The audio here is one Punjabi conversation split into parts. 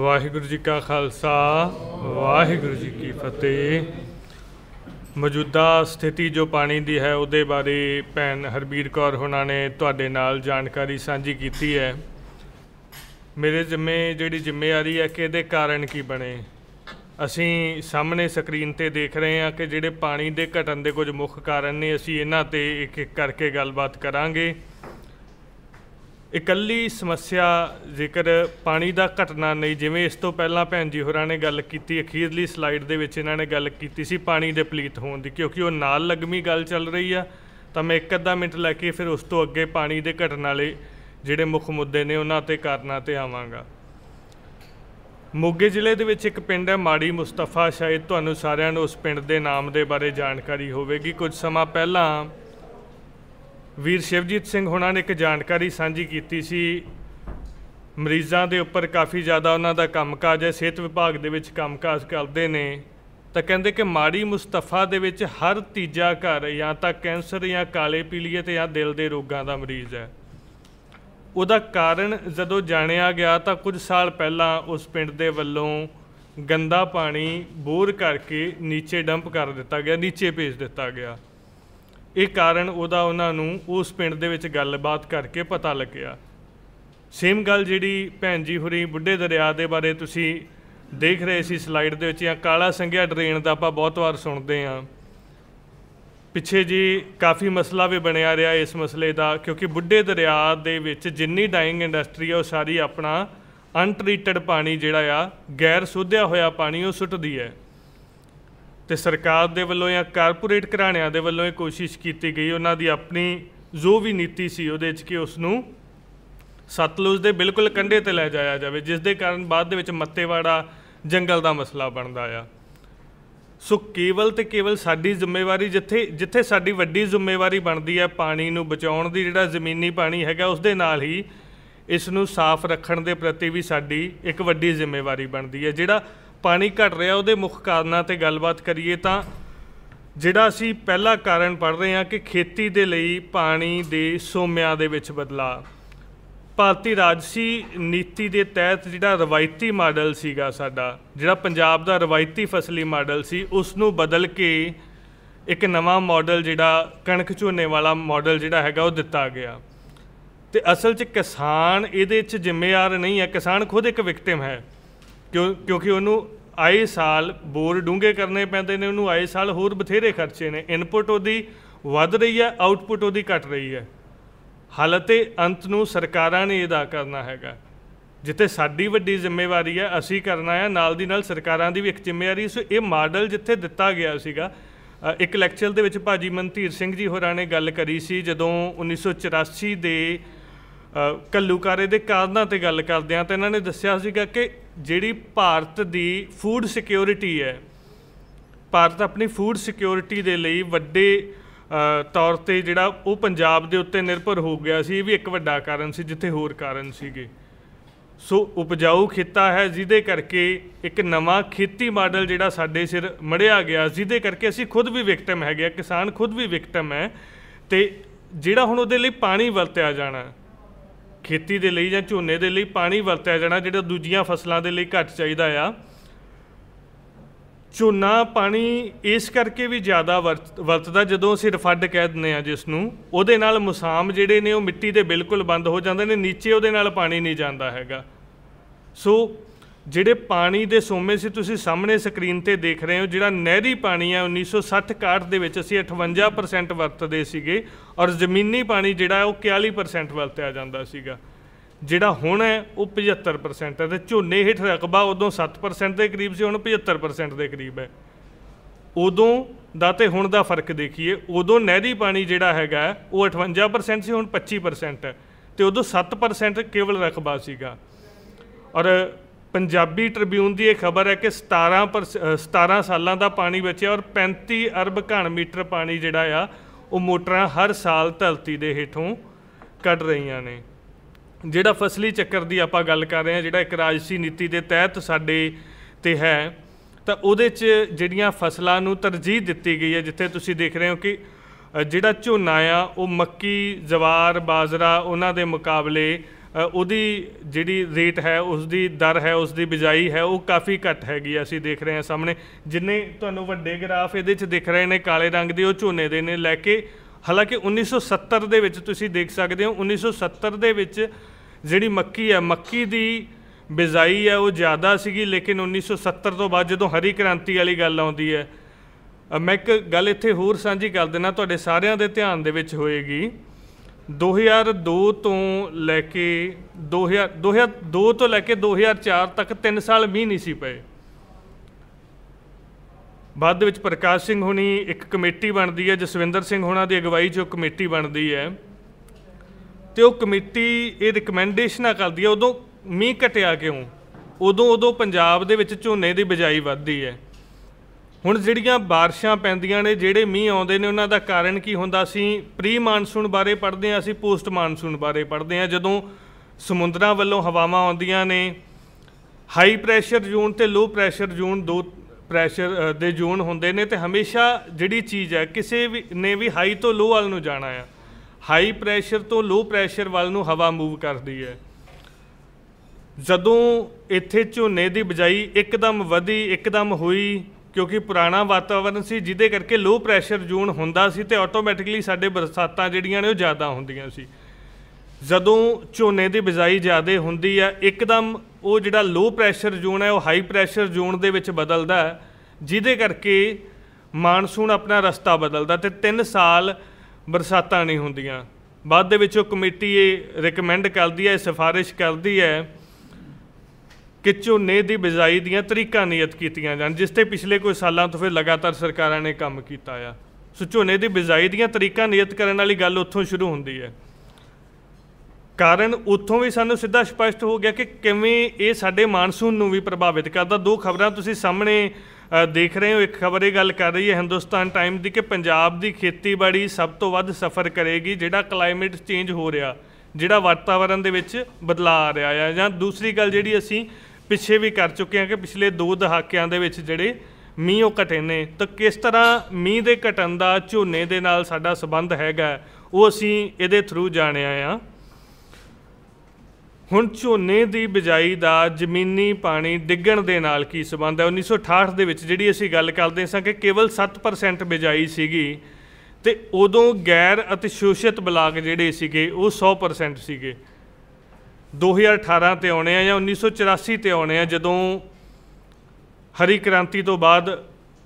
ਵਾਹਿਗੁਰੂ ਜੀ ਕਾ ਖਾਲਸਾ ਵਾਹਿਗੁਰੂ ਜੀ ਕੀ ਫਤਿਹ ਮੌਜੂਦਾ ਸਥਿਤੀ ਜੋ ਪਾਣੀ ਦੀ ਹੈ ਉਹਦੇ ਬਾਰੇ ਭੈਣ ਹਰਬੀਰ ਕੌਰ ਹੁਣਾਂ ਨੇ ਤੁਹਾਡੇ ਨਾਲ ਜਾਣਕਾਰੀ ਸਾਂਝੀ ਕੀਤੀ ਹੈ ਮੇਰੇ ਜ਼ਿੰਮੇ ਜਿਹੜੀ ਜ਼ਿੰਮੇਵਾਰੀ ਹੈ ਕਿ ਇਹਦੇ ਕਾਰਨ ਕੀ ਬਣੇ ਅਸੀਂ ਸਾਹਮਣੇ ਸਕਰੀਨ ਤੇ ਦੇਖ ਰਹੇ ਹਾਂ ਕਿ ਜਿਹੜੇ ਪਾਣੀ ਦੇ ਘਟਣ ਦੇ ਕੁਝ ਮੁੱਖ ਕਾਰਨ ਨੇ ਅਸੀਂ ਇਹਨਾਂ ਤੇ ਇੱਕ ਇੱਕ ਕਰਕੇ ਗੱਲਬਾਤ ਕਰਾਂਗੇ ਇਕੱਲੀ ਸਮੱਸਿਆ ਜ਼ਿਕਰ ਪਾਣੀ ਦਾ ਘਟਨਾ ਨਹੀਂ ਜਿਵੇਂ ਇਸ ਤੋਂ ਪਹਿਲਾਂ ਭੈਣ ਜੀ ਹੋਰਾਂ ਨੇ ਗੱਲ ਕੀਤੀ ਅਖੀਰਲੀ ਸਲਾਈਡ ਦੇ ਵਿੱਚ ਇਹਨਾਂ ਨੇ ਗੱਲ ਕੀਤੀ ਸੀ ਪਾਣੀ ਦੇ ਪਲੀਤ ਹੋਣ ਦੀ ਕਿਉਂਕਿ ਉਹ ਨਾਲ ਲਗਮੀ ਗੱਲ ਚੱਲ ਰਹੀ ਆ ਤਾਂ ਮੈਂ ਇੱਕ ਅੱਧਾ ਮਿੰਟ ਲੈ ਕੇ ਫਿਰ ਉਸ ਤੋਂ ਅੱਗੇ ਪਾਣੀ ਦੇ ਘਟਨ ਵਾਲੇ ਜਿਹੜੇ ਮੁੱਖ ਮੁੱਦੇ ਨੇ ਉਹਨਾਂ ਤੇ ਕਾਰਨਾਂ ਤੇ ਆਵਾਂਗਾ ਮੋਗੇ ਜ਼ਿਲ੍ਹੇ ਦੇ ਵਿੱਚ ਇੱਕ ਪਿੰਡ ਹੈ ਮਾੜੀ ਮੁਸਤਫਾ ਸ਼ਾਇਦ ਤੁਹਾਨੂੰ ਸਾਰਿਆਂ ਨੂੰ ਉਸ ਪਿੰਡ ਦੇ ਨਾਮ ਦੇ ਬਾਰੇ ਜਾਣਕਾਰੀ ਹੋਵੇਗੀ ਕੁਝ ਸਮਾਂ ਪਹਿਲਾਂ ਵੀਰ ਸ਼ਿਵਜੀਤ ਸਿੰਘ ਹੁਣਾਂ ਨੇ ਇੱਕ ਜਾਣਕਾਰੀ ਸਾਂਝੀ ਕੀਤੀ ਸੀ ਮਰੀਜ਼ਾਂ ਦੇ ਉੱਪਰ ਕਾਫੀ ਜ਼ਿਆਦਾ ਉਹਨਾਂ ਦਾ ਕੰਮਕਾਜ ਹੈ ਸਿਹਤ ਵਿਭਾਗ ਦੇ ਵਿੱਚ ਕੰਮਕਾਜ ਕਰਦੇ ਨੇ ਤਾਂ ਕਹਿੰਦੇ ਕਿ ਮਾੜੀ ਮੁਸਤਫਾ ਦੇ ਵਿੱਚ ਹਰ ਤੀਜਾ ਘਰ ਜਾਂ ਤਾਂ ਕੈਂਸਰ ਜਾਂ ਕਾਲੇ ਪੀਲੀਏ ਤੇ ਜਾਂ ਦਿਲ ਦੇ ਰੋਗਾਂ ਦਾ ਮਰੀਜ਼ ਹੈ ਉਹਦਾ ਕਾਰਨ ਜਦੋਂ ਜਾਣਿਆ ਗਿਆ ਤਾਂ ਕੁਝ ਸਾਲ ਪਹਿਲਾਂ ਉਸ ਪਿੰਡ ਦੇ ਵੱਲੋਂ ਗੰਦਾ ਪਾਣੀ ਬੋਰ ਕਰਕੇ ਨੀਚੇ ਡੰਪ ਕਰ ਦਿੱਤਾ ਗਿਆ ਨੀਚੇ ਭੇਜ ਦਿੱਤਾ ਗਿਆ ਇਹ ਕਾਰਨ ਉਹਦਾ ਉਹਨਾਂ ਨੂੰ ਉਸ ਪਿੰਡ ਦੇ ਵਿੱਚ ਗੱਲਬਾਤ ਕਰਕੇ ਪਤਾ ਲੱਗਿਆ ਸੇਮ ਗੱਲ ਜਿਹੜੀ ਭੈਣ ਜੀ ਹੁਰੀ ਬੁੱਢੇ ਦਰਿਆ ਦੇ ਬਾਰੇ ਤੁਸੀਂ ਦੇਖ ਰਹੇ ਸੀ ਸਲਾਈਡ ਦੇ ਵਿੱਚ ਜਾਂ ਕਾਲਾ ਸੰਘਿਆ ਡਰੇਨ ਦਾ ਆਪਾਂ ਬਹੁਤ ਵਾਰ ਸੁਣਦੇ ਆਂ ਪਿੱਛੇ ਜੀ ਕਾਫੀ ਮਸਲਾ ਵੀ ਬਣਿਆ ਰਿਹਾ ਇਸ ਮਸਲੇ ਦਾ ਕਿਉਂਕਿ ਬੁੱਢੇ ਦਰਿਆ ਦੇ ਵਿੱਚ ਜਿੰਨੀ ਡਾਈਂਗ ਇੰਡਸਟਰੀ ਆ ਉਹ ਸਾਰੀ ਆਪਣਾ ਅਨਟ੍ਰੀਟਡ ਪਾਣੀ ਜਿਹੜਾ ਆ ਗੈਰ ਸੁਧਿਆ ਹੋਇਆ ਪਾਣੀ ਉਹ ਸੁੱਟਦੀ ਹੈ ਤੇ ਸਰਕਾਰ ਦੇ ਵੱਲੋਂ ਜਾਂ ਕਾਰਪੋਰੇਟ ਘਰਾਣਿਆਂ ਦੇ ਵੱਲੋਂ ਇਹ ਕੋਸ਼ਿਸ਼ ਕੀਤੀ ਗਈ ਉਹਨਾਂ ਦੀ ਆਪਣੀ ਜੋ ਵੀ ਨੀਤੀ ਸੀ ਉਹਦੇ ਵਿੱਚ ਕਿ ਉਸ ਨੂੰ ਸਤਲੁਜ ਦੇ ਬਿਲਕੁਲ ਕੰਢੇ ਤੇ ਲੈ ਜਾਇਆ ਜਾਵੇ ਜਿਸ ਦੇ ਕਾਰਨ ਬਾਅਦ ਦੇ ਵਿੱਚ ਮੱਤੇਵਾੜਾ ਜੰਗਲ ਦਾ ਮਸਲਾ ਬਣਦਾ ਆ ਸੋ ਕੇਵਲ ਤੇ ਕੇਵਲ ਸਾਡੀ ਜ਼ਿੰਮੇਵਾਰੀ ਜਿੱਥੇ ਜਿੱਥੇ ਸਾਡੀ ਵੱਡੀ ਜ਼ਿੰਮੇਵਾਰੀ ਬਣਦੀ ਹੈ ਪਾਣੀ ਨੂੰ ਬਚਾਉਣ ਦੀ ਜਿਹੜਾ ਜ਼ਮੀਨੀ ਪਾਣੀ ਹੈਗਾ ਉਸ ਦੇ ਨਾਲ ਹੀ ਇਸ ਨੂੰ ਸਾਫ਼ ਰੱਖਣ ਦੇ ਪ੍ਰਤੀ ਵੀ ਸਾਡੀ ਇੱਕ ਵੱਡੀ ਜ਼ਿੰਮੇਵਾਰੀ ਬਣਦੀ ਹੈ ਜਿਹੜਾ ਪਾਣੀ ਘਟ ਰਿਹਾ ਉਹਦੇ ਮੁੱਖ ਕਾਰਨਾਂ ਤੇ ਗੱਲਬਾਤ ਕਰੀਏ ਤਾਂ ਜਿਹੜਾ ਅਸੀਂ ਪਹਿਲਾ ਕਾਰਨ ਪੜ ਰਹੇ ਹਾਂ ਕਿ ਖੇਤੀ ਦੇ ਲਈ ਪਾਣੀ ਦੇ ਸੋਮਿਆਂ ਦੇ ਵਿੱਚ ਬਦਲਾਅ ਭਾਰਤੀ ਰਾਜਸੀ ਨੀਤੀ ਦੇ ਤਹਿਤ ਜਿਹੜਾ ਰਵਾਇਤੀ ਮਾਡਲ ਸੀਗਾ ਸਾਡਾ ਜਿਹੜਾ ਪੰਜਾਬ ਦਾ ਰਵਾਇਤੀ ਫਸਲੀ ਮਾਡਲ ਸੀ ਉਸ ਨੂੰ ਬਦਲ ਕੇ ਇੱਕ ਨਵਾਂ ਮਾਡਲ ਜਿਹੜਾ ਕਣਕ ਝੋਨੇ ਵਾਲਾ ਮਾਡਲ ਜਿਹੜਾ ਹੈਗਾ ਉਹ ਦਿੱਤਾ ਗਿਆ ਤੇ ਅਸਲ 'ਚ ਕਿਸਾਨ ਇਹਦੇ 'ਚ ਜ਼ਿੰਮੇਵਾਰ ਨਹੀਂ ਹੈ ਕਿਸਾਨ ਖੁਦ ਇੱਕ ਵਿਕਟਿਮ ਹੈ ਕਿਉਂ ਕਿਉਂਕਿ ਉਹਨੂੰ ਆਏ ਸਾਲ ਬੋਰ ਡੂੰਗੇ ਕਰਨੇ ਪੈਂਦੇ ਨੇ ਉਹਨੂੰ ਆਏ ਸਾਲ ਹੋਰ ਬਥੇਰੇ ਖਰਚੇ ਨੇ ਇਨਪੁਟ ਉਹਦੀ ਵੱਧ ਰਹੀ ਹੈ ਆਉਟਪੁਟ ਉਹਦੀ ਘਟ ਰਹੀ ਹੈ ਹਾਲਤੇ ਅੰਤ ਨੂੰ ਸਰਕਾਰਾਂ ਨੇ ਇਹਦਾ ਕਰਨਾ ਹੈਗਾ ਜਿੱਥੇ ਸਾਡੀ ਵੱਡੀ ਜ਼ਿੰਮੇਵਾਰੀ ਹੈ ਅਸੀਂ ਕਰਨਾ ਹੈ ਨਾਲ ਦੀ ਨਾਲ ਸਰਕਾਰਾਂ ਦੀ ਵੀ ਇੱਕ ਜ਼ਿੰਮੇਵਾਰੀ ਸੋ ਇਹ ਮਾਡਲ ਜਿੱਥੇ ਦਿੱਤਾ ਗਿਆ ਸੀਗਾ ਇੱਕ ਲੈਕਚਰ ਦੇ ਵਿੱਚ ਭਾਜੀ ਮਨਧੀਰ ਸਿੰਘ ਜੀ ਹੋਰਾਂ ਨੇ ਗੱਲ ਕਰੀ ਸੀ ਜਦੋਂ 1984 ਦੇ ਕੱਲੂਕਾਰੇ ਦੇ ਕਾਰਨਾਂ ਤੇ ਗੱਲ ਕਰਦੇ ਆ ਤੇ ਇਹਨਾਂ ਨੇ ਦੱਸਿਆ ਸੀਗਾ ਕਿ ਜਿਹੜੀ ਭਾਰਤ ਦੀ ਫੂਡ ਸਿਕਿਉਰਿਟੀ ਹੈ ਭਾਰਤ ਆਪਣੀ ਫੂਡ ਸਿਕਿਉਰਿਟੀ ਦੇ ਲਈ ਵੱਡੇ ਤੌਰ ਤੇ ਜਿਹੜਾ ਉਹ ਪੰਜਾਬ ਦੇ ਉੱਤੇ ਨਿਰਭਰ ਹੋ ਗਿਆ ਸੀ ਇਹ ਵੀ ਇੱਕ ਵੱਡਾ ਕਾਰਨ ਸੀ ਜਿੱਥੇ ਹੋਰ ਕਾਰਨ ਸੀਗੇ ਸੋ ਉਪਜਾਊ ਖੇਤਾ ਹੈ ਜਿਹਦੇ ਕਰਕੇ ਇੱਕ ਨਵਾਂ ਖੇਤੀ ਮਾਡਲ ਜਿਹੜਾ ਸਾਡੇ ਸਿਰ ਮੜਿਆ ਗਿਆ ਜਿਹਦੇ ਕਰਕੇ ਅਸੀਂ ਖੁਦ ਵੀ ਵਿਕਟਮ ਹੈਗੇ ਆ ਕਿਸਾਨ ਖੁਦ ਵੀ ਵਿਕਟਮ ਹੈ ਤੇ ਜਿਹੜਾ ਹੁਣ ਉਹਦੇ ਲਈ ਪਾਣੀ ਵਰਤਿਆ ਜਾਣਾ ਖੇਤੀ ਦੇ ਲਈ ਜਾਂ ਝੋਨੇ ਦੇ ਲਈ ਪਾਣੀ ਵਰਤਿਆ ਜਾਣਾ ਜਿਹੜਾ ਦੂਜੀਆਂ ਫਸਲਾਂ ਦੇ ਲਈ ਘੱਟ ਚਾਹੀਦਾ ਆ ਝੋਨਾ ਪਾਣੀ ਇਸ ਕਰਕੇ ਵੀ ਜ਼ਿਆਦਾ ਵਰਤਦਾ ਜਦੋਂ ਅਸੀਂ ਰਫੱਡ ਕਹਿ ਦਿੰਦੇ ਆ ਜਿਸ ਨੂੰ ਉਹਦੇ ਨਾਲ ਮੁਸਾਮ ਜਿਹੜੇ ਨੇ ਉਹ ਮਿੱਟੀ ਦੇ ਬਿਲਕੁਲ ਬੰਦ ਹੋ ਜਾਂਦੇ ਨੇ ਨੀਚੇ ਉਹਦੇ ਨਾਲ ਪਾਣੀ ਨਹੀਂ ਜਾਂਦਾ ਹੈਗਾ ਸੋ ਜਿਹੜੇ ਪਾਣੀ ਦੇ ਸੋਮੇ ਸੀ ਤੁਸੀਂ ਸਾਹਮਣੇ ਸਕਰੀਨ ਤੇ ਦੇਖ ਰਹੇ ਹੋ ਜਿਹੜਾ ਨਹਿਰੀ ਪਾਣੀ ਹੈ 1960-61 ਦੇ ਵਿੱਚ ਅਸੀਂ 58% ਵਰਤਦੇ ਸੀਗੇ ਔਰ ਜ਼ਮੀਨੀ ਪਾਣੀ ਜਿਹੜਾ ਉਹ 41% ਵਰਤਿਆ ਜਾਂਦਾ ਸੀਗਾ ਜਿਹੜਾ ਹੁਣ ਹੈ ਉਹ 75% ਹੈ ਤੇ ਝੋਨੇ ਹੇਠ ਰਕਬਾ ਉਦੋਂ 7% ਦੇ ਕਰੀਬ ਸੀ ਹੁਣ 75% ਦੇ ਕਰੀਬ ਹੈ ਉਦੋਂ ਦਾ ਤੇ ਹੁਣ ਦਾ ਫਰਕ ਦੇਖੀਏ ਉਦੋਂ ਨਹਿਰੀ ਪਾਣੀ ਜਿਹੜਾ ਹੈਗਾ ਉਹ 58% ਸੀ ਹੁਣ 25% ਹੈ ਤੇ ਉਦੋਂ 7% ਕੇਵਲ ਰਕਬਾ ਸੀਗਾ ਔਰ ਪੰਜਾਬੀ ਟ੍ਰਿਬਿਊਨ ਦੀ ਇਹ ਖਬਰ ਹੈ ਕਿ 17 17 ਸਾਲਾਂ ਦਾ ਪਾਣੀ ਬਚਿਆ ਔਰ 35 ਅਰਬ ਘਣ ਮੀਟਰ ਪਾਣੀ ਜਿਹੜਾ ਆ ਉਹ ਮੋਟਰਾਂ ਹਰ ਸਾਲ ਧਰਤੀ ਦੇ ਹੇਠੋਂ ਕੱਢ ਰਹੀਆਂ ਨੇ ਜਿਹੜਾ ਫਸਲੀ ਚੱਕਰ ਦੀ ਆਪਾਂ ਗੱਲ ਕਰ ਰਹੇ ਹਾਂ ਜਿਹੜਾ ਇੱਕ ਰਾਜਸੀ ਨੀਤੀ ਦੇ ਤਹਿਤ ਸਾਡੇ ਤੇ ਹੈ ਤਾਂ ਉਹਦੇ 'ਚ ਜਿਹੜੀਆਂ ਫਸਲਾਂ ਨੂੰ ਤਰਜੀਹ ਦਿੱਤੀ ਗਈ ਹੈ ਜਿੱਥੇ ਤੁਸੀਂ ਦੇਖ ਰਹੇ ਹੋ ਕਿ ਜਿਹੜਾ ਝੋਨਾ ਆ ਉਹ ਮੱਕੀ ਜਵਾਰ ਬਾਜਰਾ ਉਹਨਾਂ ਦੇ ਮੁਕਾਬਲੇ ਉਹਦੀ ਜਿਹੜੀ ਰੇਟ ਹੈ ਉਸ ਦੀ ਦਰ ਹੈ ਉਸ ਦੀ ਬਿਜਾਈ ਹੈ ਉਹ ਕਾਫੀ ਘੱਟ ਹੈਗੀ ਅਸੀਂ ਦੇਖ ਰਹੇ ਹਾਂ ਸਾਹਮਣੇ ਜਿੰਨੇ ਤੁਹਾਨੂੰ ਵੱਡੇ ਗ੍ਰਾਫ ਇਹਦੇ 'ਚ ਦਿਖ ਰਹੇ ਨੇ ਕਾਲੇ ਰੰਗ ਦੇ ਉਹ ਝੋਨੇ ਦੇ ਨੇ ਲੈ ਕੇ ਹਾਲਾਂਕਿ 1970 ਦੇ ਵਿੱਚ ਤੁਸੀਂ ਦੇਖ ਸਕਦੇ ਹੋ 1970 ਦੇ ਵਿੱਚ ਜਿਹੜੀ ਮੱਕੀ ਹੈ ਮੱਕੀ ਦੀ ਬਿਜਾਈ ਹੈ ਉਹ ਜ਼ਿਆਦਾ ਸੀਗੀ ਲੇਕਿਨ 1970 ਤੋਂ ਬਾਅਦ ਜਦੋਂ ਹਰੀ ਕ੍ਰਾਂਤੀ ਵਾਲੀ ਗੱਲ ਆਉਂਦੀ ਹੈ ਮੈਂ ਇੱਕ ਗੱਲ ਇੱਥੇ ਹੋਰ ਸਾਂਝੀ ਕਰ ਦੇਣਾ ਤੁਹਾਡੇ ਸਾਰਿਆਂ ਦੇ ਧਿਆਨ ਦੇ ਵਿੱਚ ਹੋਏਗੀ 2002 ਤੋਂ ਲੈ ਕੇ 2000 2002 ਤੋਂ ਲੈ ਕੇ 2004 ਤੱਕ 3 ਸਾਲ ਮੀਂਹ ਨਹੀਂ ਸੀ ਪਏ ਬਾਅਦ ਦੇ ਵਿੱਚ ਪ੍ਰਕਾਸ਼ ਸਿੰਘ ਹੁਣੀ ਇੱਕ ਕਮੇਟੀ ਬਣਦੀ ਹੈ ਜਸਵਿੰਦਰ ਸਿੰਘ ਹੁਣਾਂ ਦੀ ਅਗਵਾਈ 'ਚ ਕਮੇਟੀ ਬਣਦੀ ਹੈ ਤੇ ਉਹ ਕਮੇਟੀ ਇਹ ਰਿਕਮੈਂਡੇਸ਼ਨਾਂ ਕਰਦੀ ਹੈ ਉਦੋਂ ਮੀਂਹ ਘਟਿਆ ਕਿਉਂ ਉਦੋਂ ਉਦੋਂ ਪੰਜਾਬ ਦੇ ਵਿੱਚ ਝੋਨੇ ਦੀ ਬਿਜਾਈ ਵੱਧਦੀ ਹੈ ਹੁਣ ਜਿਹੜੀਆਂ ਬਾਰਿਸ਼ਾਂ ਪੈਂਦੀਆਂ ਨੇ ਜਿਹੜੇ ਮੀਂਹ ਆਉਂਦੇ ਨੇ ਉਹਨਾਂ ਦਾ ਕਾਰਨ ਕੀ ਹੁੰਦਾ ਸੀ ਪ੍ਰੀ ਮਾਨਸੂਨ ਬਾਰੇ ਪੜ੍ਹਦੇ ਆ ਅਸੀਂ ਪੋਸਟ ਮਾਨਸੂਨ ਬਾਰੇ ਪੜ੍ਹਦੇ ਆ ਜਦੋਂ ਸਮੁੰਦਰਾਂ ਵੱਲੋਂ ਹਵਾਵਾਂ ਆਉਂਦੀਆਂ ਨੇ ਹਾਈ ਪ੍ਰੈਸ਼ਰ ਜ਼ੋਨ ਤੇ ਲੋ ਪ੍ਰੈਸ਼ਰ ਜ਼ੋਨ ਦੋ ਪ੍ਰੈਸ਼ਰ ਦੇ ਜ਼ੋਨ ਹੁੰਦੇ ਨੇ ਤੇ ਹਮੇਸ਼ਾ ਜਿਹੜੀ ਚੀਜ਼ ਹੈ ਕਿਸੇ ਵੀ ਨੇ ਵੀ ਹਾਈ ਤੋਂ ਲੋ ਵੱਲ ਨੂੰ ਜਾਣਾ ਆ ਹਾਈ ਪ੍ਰੈਸ਼ਰ ਤੋਂ ਲੋ ਪ੍ਰੈਸ਼ਰ ਵੱਲ ਨੂੰ ਹਵਾ ਮੂਵ ਕਰਦੀ ਹੈ ਜਦੋਂ ਇੱਥੇ ਝੋਨੇ ਦੀ ਬਜਾਈ ਇੱਕਦਮ ਵਧੀ ਇੱਕਦਮ ਹੋਈ ਕਿਉਂਕਿ ਪੁਰਾਣਾ ਵਾਤਾਵਰਣ ਸੀ ਜਿਹਦੇ ਕਰਕੇ ਲੋ ਪ੍ਰੈਸ਼ਰ ਜ਼ੋਨ ਹੁੰਦਾ ਸੀ ਤੇ ਆਟੋਮੈਟਿਕਲੀ ਸਾਡੇ ਬਰਸਾਤਾਂ ਜਿਹੜੀਆਂ ਨੇ ਉਹ ਜ਼ਿਆਦਾ ਹੁੰਦੀਆਂ ਸੀ ਜਦੋਂ ਝੋਨੇ ਦੀ ਬਿਜਾਈ ਜ਼ਿਆਦਾ ਹੁੰਦੀ ਆ ਇੱਕਦਮ ਉਹ ਜਿਹੜਾ ਲੋ ਪ੍ਰੈਸ਼ਰ ਜ਼ੋਨ ਹੈ ਉਹ ਹਾਈ ਪ੍ਰੈਸ਼ਰ ਜ਼ੋਨ ਦੇ ਵਿੱਚ ਬਦਲਦਾ ਜਿਹਦੇ ਕਰਕੇ ਮਾਨਸੂਨ ਆਪਣਾ ਰਸਤਾ ਬਦਲਦਾ ਤੇ 3 ਸਾਲ ਬਰਸਾਤਾਂ ਨਹੀਂ ਹੁੰਦੀਆਂ ਬਾਅਦ ਦੇ ਵਿੱਚ ਉਹ ਕਮੇਟੀ ਇਹ ਰეკਮੈਂਡ ਕਰਦੀ ਹੈ ਸਿਫਾਰਿਸ਼ ਕਰਦੀ ਹੈ ਕਿ ਝੋਨੇ ਦੀ ਬਿਜਾਈ ਦੀਆਂ ਤਰੀਕਾਂ ਨਿਯਤ ਕੀਤੀਆਂ ਜਾਣ ਜਿਸ ਤੇ ਪਿਛਲੇ ਕੁਝ ਸਾਲਾਂ ਤੋਂ ਫਿਰ ਲਗਾਤਾਰ ਸਰਕਾਰਾਂ ਨੇ ਕੰਮ ਕੀਤਾ ਆ ਸੋ ਝੋਨੇ ਦੀ ਬਿਜਾਈ ਦੀਆਂ ਤਰੀਕਾਂ ਨਿਯਤ ਕਰਨ ਵਾਲੀ ਗੱਲ ਉੱਥੋਂ ਸ਼ੁਰੂ ਹੁੰਦੀ ਹੈ ਕਾਰਨ ਉੱਥੋਂ ਵੀ ਸਾਨੂੰ ਸਿੱਧਾ ਸਪਸ਼ਟ ਹੋ ਗਿਆ ਕਿ ਕਿਵੇਂ ਇਹ ਸਾਡੇ ਮਾਨਸੂਨ ਨੂੰ ਵੀ ਪ੍ਰਭਾਵਿਤ ਕਰਦਾ ਦੋ ਖਬਰਾਂ ਤੁਸੀਂ ਸਾਹਮਣੇ ਦੇਖ ਰਹੇ ਹੋ ਇੱਕ ਖਬਰ ਇਹ ਗੱਲ ਕਰ ਰਹੀ ਹੈ ਹਿੰਦੁਸਤਾਨ ਟਾਈਮ ਦੀ ਕਿ ਪੰਜਾਬ ਦੀ ਖੇਤੀਬਾੜੀ ਸਭ ਤੋਂ ਵੱਧ ਸਫਰ ਕਰੇਗੀ ਜਿਹੜਾ ਕਲਾਈਮੇਟ ਚੇਂਜ ਹੋ ਰਿਹਾ ਜਿਹੜਾ ਵਾਤਾਵਰਣ ਦੇ ਵਿੱਚ ਬਦਲਾਅ ਆ ਰਿਹਾ ਹੈ ਜਾਂ ਦੂਸਰੀ ਗੱਲ ਜਿਹੜੀ ਅਸੀਂ ਪਿੱਛੇ ਵੀ ਕਰ ਚੁੱਕੇ ਹਾਂ ਕਿ ਪਿਛਲੇ ਦੋ ਦਹਾਕਿਆਂ ਦੇ ਵਿੱਚ ਜਿਹੜੇ ਮੀਂਹ ਉਹ ਘਟੇ ਨੇ ਤਾਂ ਕਿਸ ਤਰ੍ਹਾਂ ਮੀਂਹ ਦੇ ਘਟਣ ਦਾ ਝੋਨੇ ਦੇ ਨਾਲ ਸਾਡਾ ਸਬੰਧ ਹੈਗਾ ਉਹ ਅਸੀਂ ਇਹਦੇ ਥਰੂ ਜਾਣਿਆ ਆ ਹੁਣ ਝੋਨੇ ਦੀ ਬਿਜਾਈ ਦਾ ਜ਼ਮੀਨੀ ਪਾਣੀ ਡਿੱਗਣ ਦੇ ਨਾਲ ਕੀ ਸਬੰਧ ਹੈ 1968 ਦੇ ਵਿੱਚ ਜਿਹੜੀ ਅਸੀਂ ਗੱਲ ਕਰਦੇ ਸਾਂ ਕਿ ਕੇਵਲ 7% ਬਿਜਾਈ ਸੀਗੀ ਤੇ ਉਦੋਂ ਗੈਰ ਅਤੇ ਸ਼ੋਸ਼ਿਤ ਬਲਾਕ ਜਿਹੜੇ ਸੀਗੇ ਉਹ 100% ਸੀਗੇ 2018 ਤੇ ਆਉਣੇ ਆ ਜਾਂ 1984 ਤੇ ਆਉਣੇ ਆ ਜਦੋਂ ਹਰੀ ਕ੍ਰਾਂਤੀ ਤੋਂ ਬਾਅਦ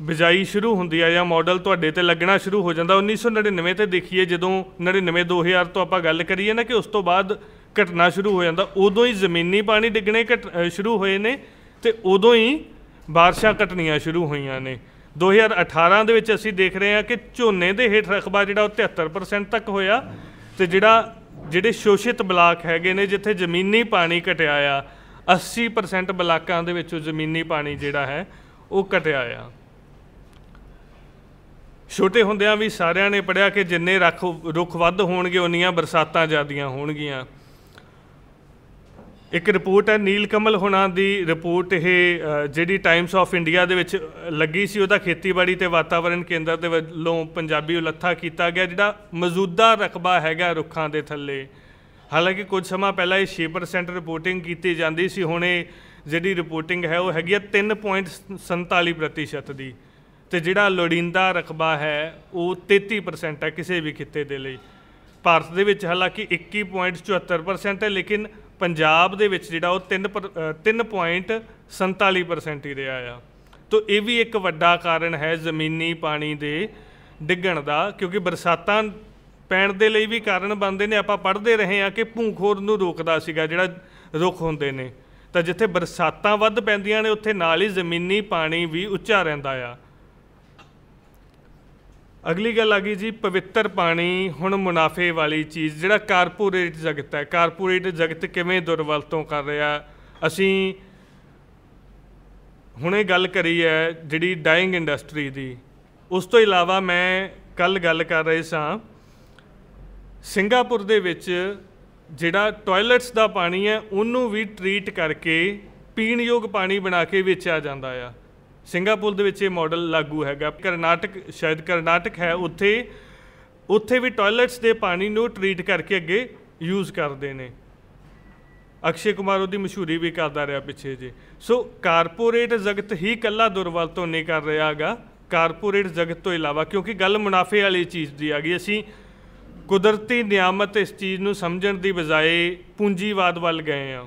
ਬਿਜਾਈ ਸ਼ੁਰੂ ਹੁੰਦੀ ਆ ਜਾਂ ਮਾਡਲ ਤੁਹਾਡੇ ਤੇ ਲੱਗਣਾ ਸ਼ੁਰੂ ਹੋ ਜਾਂਦਾ 1999 ਤੇ ਦੇਖੀਏ ਜਦੋਂ 99 2000 ਤੋਂ ਆਪਾਂ ਗੱਲ ਕਰੀਏ ਨਾ ਕਿ ਉਸ ਤੋਂ ਬਾਅਦ ਘਟਨਾ ਸ਼ੁਰੂ ਹੋ ਜਾਂਦਾ ਉਦੋਂ ਹੀ ਜ਼ਮੀਨੀ ਪਾਣੀ ਡਿੱਗਣੇ ਸ਼ੁਰੂ ਹੋਏ ਨੇ ਤੇ ਉਦੋਂ ਹੀ ਬਾਰਿਸ਼ਾਂ ਘਟਣੀਆਂ ਸ਼ੁਰੂ ਹੋਈਆਂ ਨੇ 2018 ਦੇ ਵਿੱਚ ਅਸੀਂ ਦੇਖ ਰਹੇ ਹਾਂ ਕਿ ਝੋਨੇ ਦੇ ਹੇਠ ਰਕਬਾ ਜਿਹੜਾ ਉਹ 73% ਤੱਕ ਹੋਇਆ ਤੇ ਜਿਹੜਾ ਜਿਹੜੇ ਸ਼ੋਸ਼ਿਤ ਬਲਾਕ ਹੈਗੇ ਨੇ ਜਿੱਥੇ ਜ਼ਮੀਨੀ ਪਾਣੀ ਘਟਿਆ ਆ 80% ਬਲਾਕਾਂ ਦੇ ਵਿੱਚੋਂ ਜ਼ਮੀਨੀ ਪਾਣੀ ਜਿਹੜਾ ਹੈ ਉਹ ਘਟਿਆ ਆ ਛੋਟੇ ਹੁੰਦਿਆਂ ਵੀ ਸਾਰਿਆਂ ਨੇ ਪੜਿਆ ਕਿ ਜਿੰਨੇ ਰੁੱਖ ਵੱਧ ਹੋਣਗੇ ਉਨੀਆਂ ਬਰਸਾਤਾਂ ਜ਼ਿਆਦੀਆਂ ਹੋਣਗੀਆਂ ਇੱਕ ਰਿਪੋਰਟ ਹੈ ਨੀਲ ਕਮਲ ਹੁਣਾਂ ਦੀ ਰਿਪੋਰਟ ਇਹ ਜਿਹੜੀ ਟਾਈਮਸ ਆਫ ਇੰਡੀਆ ਦੇ ਵਿੱਚ ਲੱਗੀ ਸੀ ਉਹਦਾ ਖੇਤੀਬਾੜੀ ਤੇ ਵਾਤਾਵਰਣ ਕੇਂਦਰ ਦੇ ਵੱਲੋਂ ਪੰਜਾਬੀ ਉਲੱਥਾ ਕੀਤਾ ਗਿਆ ਜਿਹੜਾ ਮੌਜੂਦਾ ਰਕਬਾ ਹੈਗਾ ਰੁੱਖਾਂ ਦੇ ਥੱਲੇ ਹਾਲਾਂਕਿ ਕੁਝ ਸਮਾਂ ਪਹਿਲਾਂ ਇਹ 6% ਰਿਪੋਰਟਿੰਗ ਕੀਤੀ ਜਾਂਦੀ ਸੀ ਹੁਣ ਇਹ ਜਿਹੜੀ ਰਿਪੋਰਟਿੰਗ ਹੈ ਉਹ ਹੈਗੀ ਹੈ 3.47% ਦੀ ਤੇ ਜਿਹੜਾ ਲੋੜਿੰਦਾ ਰਕਬਾ ਹੈ ਉਹ 33% ਹੈ ਕਿਸੇ ਵੀ ਖਿੱਤੇ ਦੇ ਲਈ ਭਾਰਤ ਦੇ ਵਿੱਚ ਹਾਲਾਂਕਿ 21.74% ਹੈ ਲੇਕਿਨ ਪੰਜਾਬ ਦੇ ਵਿੱਚ ਜਿਹੜਾ ਉਹ 3 3.47% ਹੀ ਰਿਹਾ ਆ ਤੋਂ ਇਹ ਵੀ ਇੱਕ ਵੱਡਾ ਕਾਰਨ ਹੈ ਜ਼ਮੀਨੀ ਪਾਣੀ ਦੇ ਡਿੱਗਣ ਦਾ ਕਿਉਂਕਿ ਬਰਸਾਤਾਂ ਪੈਣ ਦੇ ਲਈ ਵੀ ਕਾਰਨ ਬਣਦੇ ਨੇ ਆਪਾਂ ਪੜ੍ਹਦੇ ਰਹੇ ਆ ਕਿ ਭੂਖੋਰ ਨੂੰ ਰੋਕਦਾ ਸੀਗਾ ਜਿਹੜਾ ਰੁੱਖ ਹੁੰਦੇ ਨੇ ਤਾਂ ਜਿੱਥੇ ਬਰਸਾਤਾਂ ਵੱਧ ਪੈਂਦੀਆਂ ਨੇ ਉੱਥੇ ਨਾਲ ਹੀ ਜ਼ਮੀਨੀ ਪਾਣੀ ਵੀ ਉੱਚਾ ਰਹਿੰਦਾ ਆ ਅਗਲੀ ਗੱਲ ਆ ਗਈ ਜੀ ਪਵਿੱਤਰ ਪਾਣੀ ਹੁਣ ਮੁਨਾਫੇ ਵਾਲੀ ਚੀਜ਼ ਜਿਹੜਾ ਕਾਰਪੋਰੇਟ ਜਗਤ ਹੈ ਕਾਰਪੋਰੇਟ ਜਗਤ ਕਿਵੇਂ ਦੁਰਵਰਤੋਂ ਕਰ ਰਿਹਾ ਅਸੀਂ ਹੁਣੇ ਗੱਲ ਕਰੀ ਹੈ ਜਿਹੜੀ ਡਾਈਂਗ ਇੰਡਸਟਰੀ ਦੀ ਉਸ ਤੋਂ ਇਲਾਵਾ ਮੈਂ ਕੱਲ ਗੱਲ ਕਰ ਰਹੇ ਸਾਂ ਸਿੰਗਾਪੁਰ ਦੇ ਵਿੱਚ ਜਿਹੜਾ ਟਾਇਲਟਸ ਦਾ ਪਾਣੀ ਹੈ ਉਹਨੂੰ ਵੀ ਟ੍ਰੀਟ ਕਰਕੇ ਪੀਣ ਯੋਗ ਪਾਣੀ ਬਣਾ ਕੇ ਵੇਚਿਆ ਜਾਂਦਾ ਆ ਸਿੰਗਾਪੁਰ ਦੇ ਵਿੱਚ ਇਹ ਮਾਡਲ ਲਾਗੂ ਹੈਗਾ ਕਰਨਾਟਕ ਸ਼ਾਇਦ ਕਰਨਾਟਕ ਹੈ ਉੱਥੇ ਉੱਥੇ ਵੀ ਟਾਇਲਟਸ ਦੇ ਪਾਣੀ ਨੂੰ ਟ੍ਰੀਟ ਕਰਕੇ ਅੱਗੇ ਯੂਜ਼ ਕਰਦੇ ਨੇ ਅਕਸ਼ੇ ਕੁਮਾਰ ਉਹਦੀ ਮਸ਼ਹੂਰੀ ਵੀ ਕਰਦਾ ਰਿਹਾ ਪਿੱਛੇ ਜੇ ਸੋ ਕਾਰਪੋਰੇਟ ਜਗਤ ਹੀ ਕੱਲਾ ਦੁਰਵਰਤੋਂ ਨਹੀਂ ਕਰ ਰਿਹਾਗਾ ਕਾਰਪੋਰੇਟ ਜਗਤ ਤੋਂ ਇਲਾਵਾ ਕਿਉਂਕਿ ਗੱਲ ਮੁਨਾਫੇ ਵਾਲੀ ਚੀਜ਼ ਦੀ ਆ ਗਈ ਅਸੀਂ ਕੁਦਰਤੀ ਨਿਆਮਤ ਇਸ ਚੀਜ਼ ਨੂੰ ਸਮਝਣ ਦੀ ਬਜਾਏ ਪੂੰਜੀਵਾਦ ਵੱਲ ਗਏ ਆ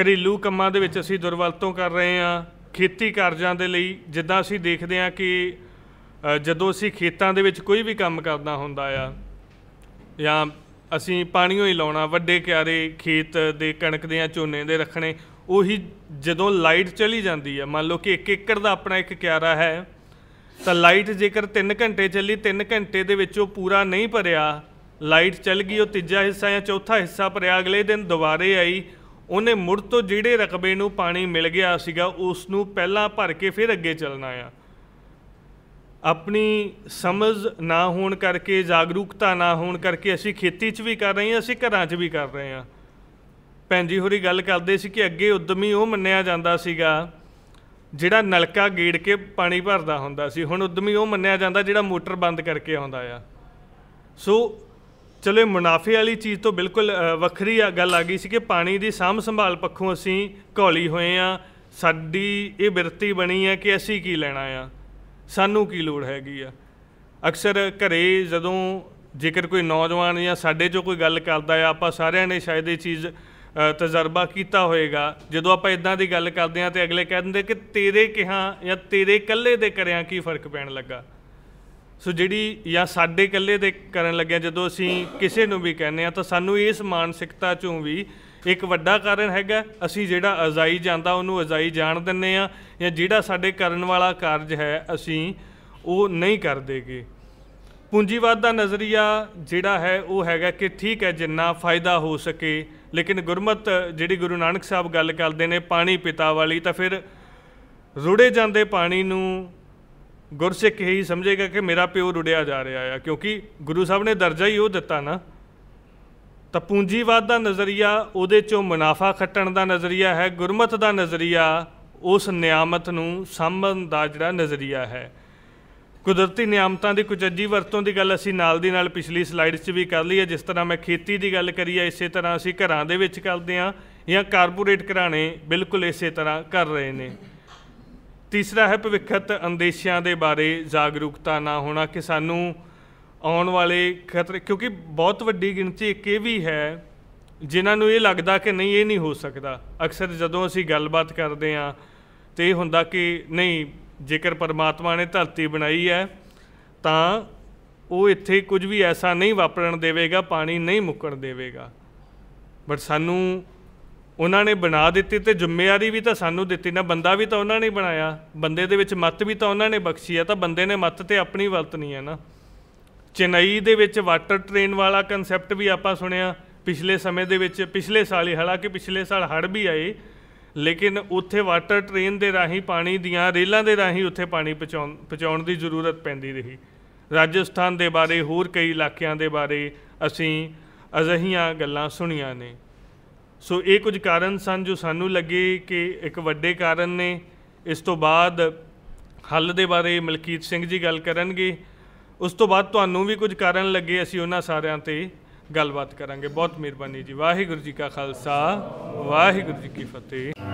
ਘਰੇਲੂ ਕੰਮਾਂ ਦੇ ਵਿੱਚ ਅਸੀਂ ਦੁਰਵਰਤੋਂ ਕਰ ਰਹੇ ਆ ਖੇਤੀ ਕਾਰਜਾਂ ਦੇ ਲਈ ਜਿੱਦਾਂ ਅਸੀਂ ਦੇਖਦੇ ਹਾਂ ਕਿ ਜਦੋਂ ਅਸੀਂ ਖੇਤਾਂ ਦੇ ਵਿੱਚ ਕੋਈ ਵੀ ਕੰਮ ਕਰਨਾ ਹੁੰਦਾ ਆ ਜਾਂ ਅਸੀਂ ਪਾਣੀਓ ਹੀ ਲਾਉਣਾ ਵੱਡੇ ਕਿਆਰੇ ਖੇਤ ਦੇ ਕਣਕ ਦੇ ਜਾਂ ਝੋਨੇ ਦੇ ਰੱਖਣੇ ਉਹੀ ਜਦੋਂ ਲਾਈਟ ਚਲੀ ਜਾਂਦੀ ਆ ਮੰਨ ਲਓ ਕਿ 1 ਏਕੜ ਦਾ ਆਪਣਾ ਇੱਕ ਕਿਆਰਾ ਹੈ ਤਾਂ ਲਾਈਟ ਜੇਕਰ 3 ਘੰਟੇ ਚੱਲੀ 3 ਘੰਟੇ ਦੇ ਵਿੱਚ ਉਹ ਪੂਰਾ ਨਹੀਂ ਭਰਿਆ ਲਾਈਟ ਚੱਲ ਗਈ ਉਹ ਤੀਜਾ ਹਿੱਸਾ ਜਾਂ ਚੌਥਾ ਹਿੱਸਾ ਭਰਿਆ ਅਗਲੇ ਦਿਨ ਦੁਬਾਰੇ ਆਈ ਉਹਨੇ ਮੁੜ ਤੋਂ ਜਿਹੜੇ ਰਕਬੇ ਨੂੰ ਪਾਣੀ ਮਿਲ ਗਿਆ ਸੀਗਾ ਉਸ ਨੂੰ ਪਹਿਲਾਂ ਭਰ ਕੇ ਫਿਰ ਅੱਗੇ ਚੱਲਣਾ ਆ ਆਪਣੀ ਸਮਝ ਨਾ ਹੋਣ ਕਰਕੇ ਜਾਗਰੂਕਤਾ ਨਾ ਹੋਣ ਕਰਕੇ ਅਸੀਂ ਖੇਤੀ 'ਚ ਵੀ ਕਰ ਰਹੇ ਹਾਂ ਅਸੀਂ ਘਰਾਂ 'ਚ ਵੀ ਕਰ ਰਹੇ ਹਾਂ ਪੈਂਜੀ ਹੋਰੀ ਗੱਲ ਕਰਦੇ ਸੀ ਕਿ ਅੱਗੇ ਉਦਮੀ ਉਹ ਮੰਨਿਆ ਜਾਂਦਾ ਸੀਗਾ ਜਿਹੜਾ ਨਲਕਾ ਗੇੜ ਕੇ ਪਾਣੀ ਭਰਦਾ ਹੁੰਦਾ ਸੀ ਹੁਣ ਉਦਮੀ ਉਹ ਮੰਨਿਆ ਜਾਂਦਾ ਜਿਹੜਾ ਮੋਟਰ ਬੰਦ ਕਰਕੇ ਆਉਂਦਾ ਆ ਸੋ ਚਲੋ ਮੁਨਾਫੇ ਵਾਲੀ ਚੀਜ਼ ਤੋਂ ਬਿਲਕੁਲ ਵੱਖਰੀ ਆ ਗੱਲ ਆ ਗਈ ਸੀ ਕਿ ਪਾਣੀ ਦੀ ਸਾਂਭ ਸੰਭਾਲ ਪੱਖੋਂ ਅਸੀਂ ਘੌਲੀ ਹੋਏ ਆ ਸਾਡੀ ਇਹ ਬਿਰਤੀ ਬਣੀ ਆ ਕਿ ਅਸੀਂ ਕੀ ਲੈਣਾ ਆ ਸਾਨੂੰ ਕੀ ਲੋੜ ਹੈਗੀ ਆ ਅਕਸਰ ਘਰੇ ਜਦੋਂ ਜੇਕਰ ਕੋਈ ਨੌਜਵਾਨ ਜਾਂ ਸਾਡੇ ਚੋਂ ਕੋਈ ਗੱਲ ਕਰਦਾ ਆ ਆਪਾਂ ਸਾਰਿਆਂ ਨੇ ਸ਼ਾਇਦ ਇਹ ਚੀਜ਼ ਤਜਰਬਾ ਕੀਤਾ ਹੋਵੇਗਾ ਜਦੋਂ ਆਪਾਂ ਇਦਾਂ ਦੀ ਗੱਲ ਕਰਦੇ ਆ ਤੇ ਅਗਲੇ ਕਹਿੰਦੇ ਕਿ ਤੇਰੇ ਕਿਹਾ ਜਾਂ ਤੇਰੇ ਇਕੱਲੇ ਦੇ ਕਰਿਆਂ ਕੀ ਫਰਕ ਪੈਣ ਲੱਗਾ ਸੋ ਜਿਹੜੀ ਜਾਂ ਸਾਡੇ ਇਕੱਲੇ ਦੇ ਕਰਨ ਲੱਗਿਆ ਜਦੋਂ ਅਸੀਂ ਕਿਸੇ ਨੂੰ ਵੀ ਕਹਿੰਦੇ ਆ ਤਾਂ ਸਾਨੂੰ ਇਸ ਮਾਨਸਿਕਤਾ ਚੋਂ ਵੀ ਇੱਕ ਵੱਡਾ ਕਾਰਨ ਹੈਗਾ ਅਸੀਂ ਜਿਹੜਾ ਅਜਾਈ ਜਾਂਦਾ ਉਹਨੂੰ ਅਜਾਈ ਜਾਣ ਦਿੰਨੇ ਆ ਜਾਂ ਜਿਹੜਾ ਸਾਡੇ ਕਰਨ ਵਾਲਾ ਕਾਰਜ ਹੈ ਅਸੀਂ ਉਹ ਨਹੀਂ ਕਰਦੇਗੇ ਪੂੰਜੀਵਾਦ ਦਾ ਨਜ਼ਰੀਆ ਜਿਹੜਾ ਹੈ ਉਹ ਹੈਗਾ ਕਿ ਠੀਕ ਹੈ ਜਿੰਨਾ ਫਾਇਦਾ ਹੋ ਸਕੇ ਲੇਕਿਨ ਗੁਰਮਤ ਜਿਹੜੀ ਗੁਰੂ ਨਾਨਕ ਸਾਹਿਬ ਗੱਲ ਕਰਦੇ ਨੇ ਪਾਣੀ ਪਿਤਾ ਵਾਲੀ ਤਾਂ ਫਿਰ ਰੁੜੇ ਜਾਂਦੇ ਪਾਣੀ ਨੂੰ ਗੁਰਸਿੱਖ ਹੀ ਸਮਝੇਗਾ ਕਿ ਮੇਰਾ ਪਿਓ ਰੁੜਿਆ ਜਾ ਰਿਹਾ ਆ ਕਿਉਂਕਿ ਗੁਰੂ ਸਾਹਿਬ ਨੇ ਦਰਜਾ ਹੀ ਉਹ ਦਿੱਤਾ ਨਾ ਤਾਂ ਪੂੰਜੀਵਾਦ ਦਾ ਨਜ਼ਰੀਆ ਉਹਦੇ ਚੋਂ ਮੁਨਾਫਾ ਖੱਟਣ ਦਾ ਨਜ਼ਰੀਆ ਹੈ ਗੁਰਮਤ ਦਾ ਨਜ਼ਰੀਆ ਉਸ ਨਿਆਮਤ ਨੂੰ ਸੰਬੰਧ ਦਾ ਜਿਹੜਾ ਨਜ਼ਰੀਆ ਹੈ ਕੁਦਰਤੀ ਨਿਆਮਤਾਂ ਦੀ ਕੁਝ ਅਜੀਬ ਵਰਤੋਂ ਦੀ ਗੱਲ ਅਸੀਂ ਨਾਲ ਦੀ ਨਾਲ ਪਿਛਲੀ ਸਲਾਈਡ 'ਚ ਵੀ ਕਰ ਲਈ ਹੈ ਜਿਸ ਤਰ੍ਹਾਂ ਮੈਂ ਖੇਤੀ ਦੀ ਗੱਲ ਕਰੀ ਹੈ ਇਸੇ ਤਰ੍ਹਾਂ ਅਸੀਂ ਘਰਾਂ ਦੇ ਵਿੱਚ ਕਰਦੇ ਹਾਂ ਜਾਂ ਕਾਰਪੋਰੇਟ ਘਰਾਣੇ ਬਿਲਕੁਲ ਇਸੇ ਤਰ੍ਹਾਂ ਕਰ ਰਹੇ ਨੇ ਤੀਸਰਾ ਹੈ ਭਵਿੱਖਤ ਅੰਦੇਸ਼ਿਆਂ ਦੇ ਬਾਰੇ ਜਾਗਰੂਕਤਾ ਨਾ ਹੋਣਾ ਕਿ ਸਾਨੂੰ ਆਉਣ ਵਾਲੇ ਖਤਰੇ ਕਿਉਂਕਿ ਬਹੁਤ ਵੱਡੀ ਗਿਣਤੀ ਇੱਕ ਇਹ ਵੀ ਹੈ ਜਿਨ੍ਹਾਂ ਨੂੰ ਇਹ ਲੱਗਦਾ ਕਿ ਨਹੀਂ ਇਹ ਨਹੀਂ ਹੋ ਸਕਦਾ ਅਕਸਰ ਜਦੋਂ ਅਸੀਂ ਗੱਲਬਾਤ ਕਰਦੇ ਹਾਂ ਤੇ ਇਹ ਹੁੰਦਾ ਕਿ ਨਹੀਂ ਜੇਕਰ ਪਰਮਾਤਮਾ ਨੇ ਧਰਤੀ ਬਣਾਈ ਹੈ ਤਾਂ ਉਹ ਇੱਥੇ ਕੁਝ ਵੀ ਐਸਾ ਨਹੀਂ ਵਾਪਰਨ ਦੇਵੇਗਾ ਪਾਣੀ ਨਹੀਂ ਮੁੱਕਣ ਦੇਵੇਗਾ ਬਟ ਸਾਨੂੰ ਉਹਨਾਂ ਨੇ ਬਣਾ ਦਿੱਤੀ ਤੇ ਜ਼ਿੰਮੇਵਾਰੀ ਵੀ ਤਾਂ ਸਾਨੂੰ ਦਿੱਤੀ ਨਾ ਬੰਦਾ ਵੀ ਤਾਂ ਉਹਨਾਂ ਨੇ ਬਣਾਇਆ ਬੰਦੇ ਦੇ ਵਿੱਚ ਮੱਤ ਵੀ ਤਾਂ ਉਹਨਾਂ ਨੇ ਬਖਸ਼ੀ ਆ ਤਾਂ ਬੰਦੇ ਨੇ ਮੱਤ ਤੇ ਆਪਣੀ ਨਹੀਂ ਹੈ ਨਾ ਚੇਨਈ ਦੇ ਵਿੱਚ ਵਾਟਰ ਟ੍ਰੇਨ ਵਾਲਾ ਕਨਸੈਪਟ ਵੀ ਆਪਾਂ ਸੁਣਿਆ ਪਿਛਲੇ ਸਮੇਂ ਦੇ ਵਿੱਚ ਪਿਛਲੇ ਸਾਲ ਹੀ ਹਾਲਾਂਕਿ ਪਿਛਲੇ ਸਾਲ ਹੜ ਵੀ ਆਏ ਲੇਕਿਨ ਉੱਥੇ ਵਾਟਰ ਟ੍ਰੇਨ ਦੇ ਰਾਹੀਂ ਪਾਣੀ ਦੀਆਂ ਰੇਲਾਂ ਦੇ ਰਾਹੀਂ ਉੱਥੇ ਪਾਣੀ ਪਹੁੰਚਾਉਣ ਪਹੁੰਚਾਉਣ ਦੀ ਜ਼ਰੂਰਤ ਪੈਂਦੀ ਰਹੀ ਰਾਜਸਥਾਨ ਦੇ ਬਾਰੇ ਹੋਰ ਕਈ ਇਲਾਕਿਆਂ ਦੇ ਬਾਰੇ ਅਸੀਂ ਅਜਹੀਆਂ ਗੱਲਾਂ ਸੁਣੀਆਂ ਨੇ ਸੋ ਇਹ ਕੁਝ ਕਾਰਨ ਸਨ ਜੋ ਸਾਨੂੰ ਲੱਗੇ ਕਿ ਇੱਕ ਵੱਡੇ ਕਾਰਨ ਨੇ ਇਸ ਤੋਂ ਬਾਅਦ ਹੱਲ ਦੇ ਬਾਰੇ ਮਲਕੀਤ ਸਿੰਘ ਜੀ ਗੱਲ ਕਰਨਗੇ ਉਸ ਤੋਂ ਬਾਅਦ ਤੁਹਾਨੂੰ ਵੀ ਕੁਝ ਕਾਰਨ ਲੱਗੇ ਅਸੀਂ ਉਹਨਾਂ ਸਾਰਿਆਂ ਤੇ ਗੱਲਬਾਤ ਕਰਾਂਗੇ ਬਹੁਤ ਮਿਹਰਬਾਨੀ ਜੀ ਵਾਹਿਗੁਰੂ ਜੀ ਕਾ ਖਾਲਸਾ ਵਾਹਿਗੁਰੂ ਜੀ ਕੀ ਫਤਿਹ